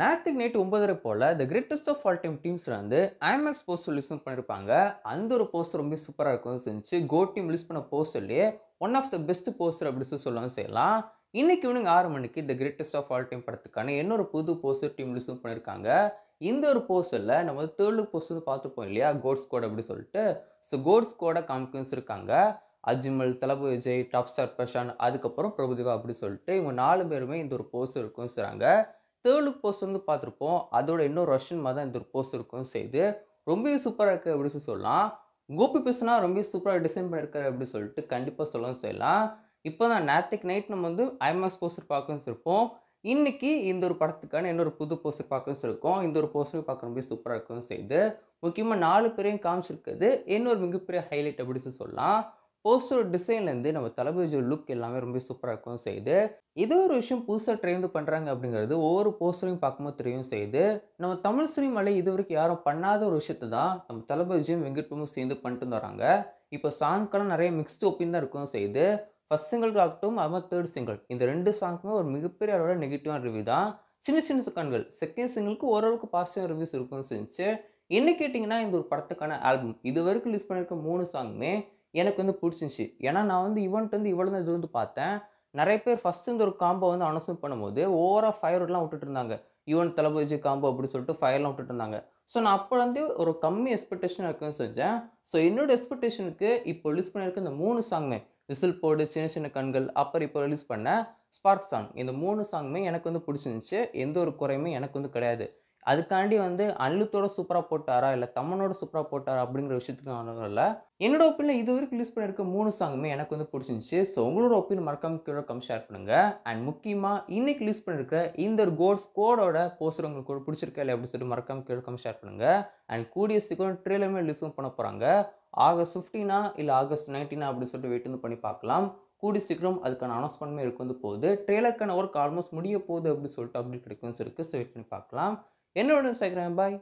நேரத்துக்கு நேற்று ஒன்பதரை போல் the greatest of all time டீம்ஸில் வந்து ஐமேக்ஸ் போஸ்டர் ரிலீஸ் பண்ணியிருப்பாங்க அந்த ஒரு போஸ்டர் ரொம்ப சூப்பராக இருக்கும் செஞ்சு கோ டீம் லிஸ்ட் பண்ண போஸ்டர்லேயே one of the best poster அப்படின்னு சொல்லி சொல்லலாம் செய்யலாம் இன்றைக்கி ஈவினிங் ஆறு மணிக்கு the greatest of all time படத்துக்கான இன்னொரு புது போஸ்டர் டீம் லிஸ்ட் பண்ணியிருக்காங்க இந்த ஒரு போஸ்டரில் நம்ம வந்து தேர்டு போஸ்ட் வந்து பார்த்துப்போம் இல்லையா கோட் அப்படின்னு சொல்லிட்டு ஸோ கோட்ஸ் கோடை காமிக்கன்ஸ் இருக்காங்க அஜ்மல் தளபதி விஜய் டாப் ஸ்டார் பிரசாந்த் அதுக்கப்புறம் பிரபுதேவா அப்படின்னு சொல்லிட்டு இவங்க நாலு பேருமே இந்த ஒரு போஸ்டர் இருக்கும் சொல்கிறாங்க தேர்டு போஸ்ட் வந்து பார்த்துருப்போம் அதோட இன்னொரு ரஷ்யன் மாதிரி தான் இந்த ஒரு போஸ்ட் இருக்கும் செய்து ரொம்பவே சூப்பராக இருக்குது அப்படின்னு சொல்லலாம் கோபி பிஸ்னா ரொம்ப சூப்பராக டிசைன் பண்ணியிருக்காரு அப்படின்னு சொல்லிட்டு கண்டிப்பாக சொல்லவும் செய்யலாம் இப்போ தான் நேற்றுக்கு நைட் நம்ம வந்து ஐமாக்ஸ் போஸ்டர் பார்க்கவும் இருப்போம் இன்றைக்கி இந்த ஒரு படத்துக்கான இன்னொரு புது போஸ்டர் பார்க்கவும் இருக்கும் இந்த ஒரு போஸ்டர் பார்க்க ரொம்ப சூப்பராக இருக்கவும் செய்து முக்கியமாக நாலு பேரையும் காமிச்சிருக்கிறது இன்னொரு மிகப்பெரிய ஹைலைட் அப்படின்னு சொல்லலாம் போஸ்டர் டிசைன்லேருந்து நம்ம தளபதியோட லுக் எல்லாமே ரொம்ப சூப்பராக இருக்கும் செய்து இதே ஒரு விஷயம் புதுசாக ட்ரெயின் பண்ணுறாங்க அப்படிங்கிறது ஒவ்வொரு போஸ்டரையும் பார்க்கும்போது தெரியும் செய்து நம்ம தமிழ் சினிமாவில் இது வரைக்கும் யாரும் பண்ணாத ஒரு விஷயத்தை தான் நம்ம தளபதியும் வெங்கட்பமும் சேர்ந்து பண்ணிட்டு வராங்க இப்போ சாங்க்கெல்லாம் நிறைய மிக்ஸ்டு ஒப்பீன் தான் இருக்கும் செய்து ஃபஸ்ட் சிங்கிள் ஆகட்டும் அதுமாதிரி தேர்ட் சிங்கிள் இந்த ரெண்டு சாங்க்குமே ஒரு மிகப்பெரிய அளவில் நெகட்டிவான ரிவ்யூ தான் சின்ன சின்ன கண்கள் செகண்ட் சிங்கிளுக்கு ஓரளவுக்கு பாசிட்டிவ் ரிவ்யூஸ் இருக்கும்னு சொல்லிச்சு என்ன கேட்டிங்கன்னா இந்த ஒரு படத்துக்கான ஆல்பம் இது வரைக்கும் ரிலீஸ் பண்ணியிருக்க மூணு சாங்குமே எனக்கு வந்து பிடிச்சிருந்துச்சி ஏன்னா நான் வந்து இவன்ட் வந்து இவ்வளோ தான் இது வந்து பார்த்தேன் நிறைய பேர் ஃபஸ்ட்டு இந்த ஒரு காம்போ வந்து அனௌன்ஸ் பண்ணும்போது ஓவராக ரோட்லாம் விட்டுட்டு இருந்தாங்க யுவன் தளபதி காம்போ அப்படின்னு சொல்லிட்டு ஃபயர்லாம் விட்டுட்டு இருந்தாங்க ஸோ நான் அப்போலேருந்து ஒரு கம்மி எக்ஸ்பெக்டேஷன் இருக்குன்னு செஞ்சேன் ஸோ என்னோட எக்ஸ்பெக்டேஷனுக்கு இப்போ ரிலீஸ் பண்ணியிருக்க இந்த மூணு சாங்மே விசில் போடு சின்ன சின்ன கண்கள் அப்புறம் இப்போ ரிலீஸ் பண்ண ஸ்பார்க் சாங் இந்த மூணு சாங்குமே எனக்கு வந்து பிடிச்சிருந்துச்சு எந்த ஒரு குறையுமே எனக்கு வந்து கிடையாது அதுக்காண்டி வந்து அல்லுத்தோட சூப்பராக போட்டாரா இல்லை தம்மனோட சூப்பராக போட்டாரா அப்படிங்கிற விஷயத்துக்கு நான் இல்லை என்னோட ஒப்பீனியில் இது வரைக்கும் ரிலீஸ் பண்ணியிருக்க மூணு சாங்குமே எனக்கு வந்து பிடிச்சிருந்துச்சு ஸோ உங்களோட ஒப்பீனியன் மறக்காம கீழே கம் ஷேர் பண்ணுங்கள் அண்ட் முக்கியமாக இன்னைக்கு ரிலீஸ் பண்ணியிருக்கிற இந்த ஒரு கோட்ஸ் கோடோட போஸ்டர் உங்களுக்கு கூட பிடிச்சிருக்கா இல்லை அப்படின்னு சொல்லிட்டு மறக்காம கீழே கம் ஷேர் பண்ணுங்கள் அண்ட் கூடிய சீக்கிரம் ட்ரெயிலருமே ரிலீஸும் பண்ண போகிறாங்க ஆகஸ்ட் ஃபிஃப்டீனா இல்லை ஆகஸ்ட் நைன்டீனா அப்படின்னு சொல்லிட்டு வெயிட் வந்து பண்ணி பார்க்கலாம் கூடி சீக்கிரம் அதுக்கான அனௌன்ஸ்மெண்ட்மே இருக்கு வந்து போகுது ட்ரெய்லருக்கான ஒர்க் ஆல்மோஸ்ட் முடிய போகுது அப்படின்னு சொல்லிட்டு அப்டேட் கிடைக்கும் இருக்குது ஸோ வெயிட் பண்ணி பார்க்கலாம் என்னோட இன்ஸ்டாகிராம் பாய்